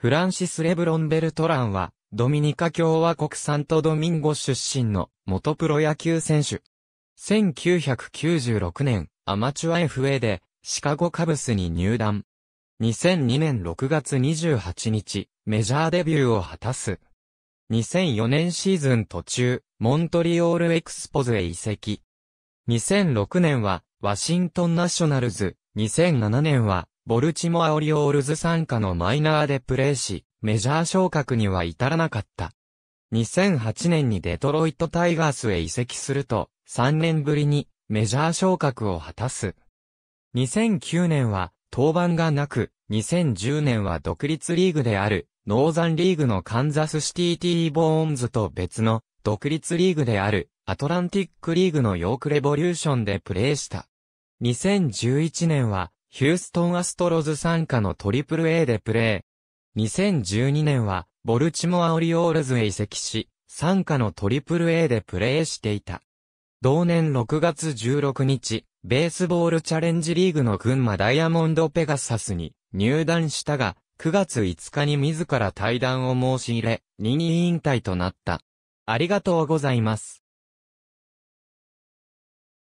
フランシス・レブロン・ベルトランは、ドミニカ共和国サントドミンゴ出身の元プロ野球選手。1996年、アマチュア FA で、シカゴカブスに入団。2002年6月28日、メジャーデビューを果たす。2004年シーズン途中、モントリオールエクスポズへ移籍。2006年は、ワシントンナショナルズ、2007年は、ボルチモア・オリオールズ参加のマイナーでプレーし、メジャー昇格には至らなかった。2008年にデトロイトタイガースへ移籍すると、3年ぶりにメジャー昇格を果たす。2009年は登板がなく、2010年は独立リーグである、ノーザンリーグのカンザスシティティーボーンズと別の、独立リーグである、アトランティックリーグのヨークレボリューションでプレーした。2011年は、ヒューストンアストロズ参加の AAA でプレー。2012年は、ボルチモアオリオールズへ移籍し、参加の AAA でプレーしていた。同年6月16日、ベースボールチャレンジリーグの群馬ダイヤモンドペガサスに入団したが、9月5日に自ら退団を申し入れ、任意引退となった。ありがとうございます。